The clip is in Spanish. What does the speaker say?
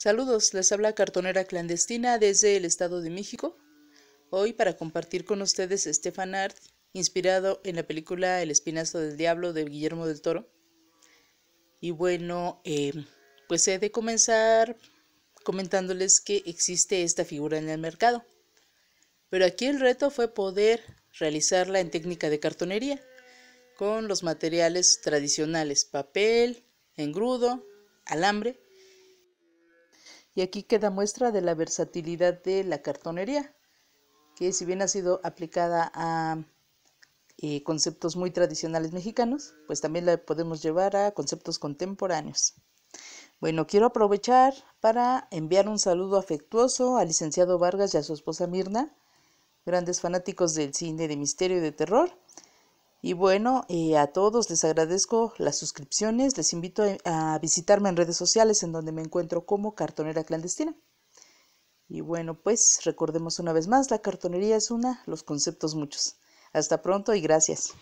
Saludos, les habla Cartonera Clandestina desde el Estado de México. Hoy para compartir con ustedes Stefan Art, inspirado en la película El Espinazo del Diablo de Guillermo del Toro. Y bueno, eh, pues he de comenzar comentándoles que existe esta figura en el mercado. Pero aquí el reto fue poder realizarla en técnica de cartonería, con los materiales tradicionales, papel, engrudo, alambre y aquí queda muestra de la versatilidad de la cartonería, que si bien ha sido aplicada a eh, conceptos muy tradicionales mexicanos, pues también la podemos llevar a conceptos contemporáneos. Bueno, quiero aprovechar para enviar un saludo afectuoso al licenciado Vargas y a su esposa Mirna, grandes fanáticos del cine de misterio y de terror, y bueno, eh, a todos les agradezco las suscripciones, les invito a visitarme en redes sociales en donde me encuentro como cartonera clandestina. Y bueno, pues recordemos una vez más, la cartonería es una, los conceptos muchos. Hasta pronto y gracias.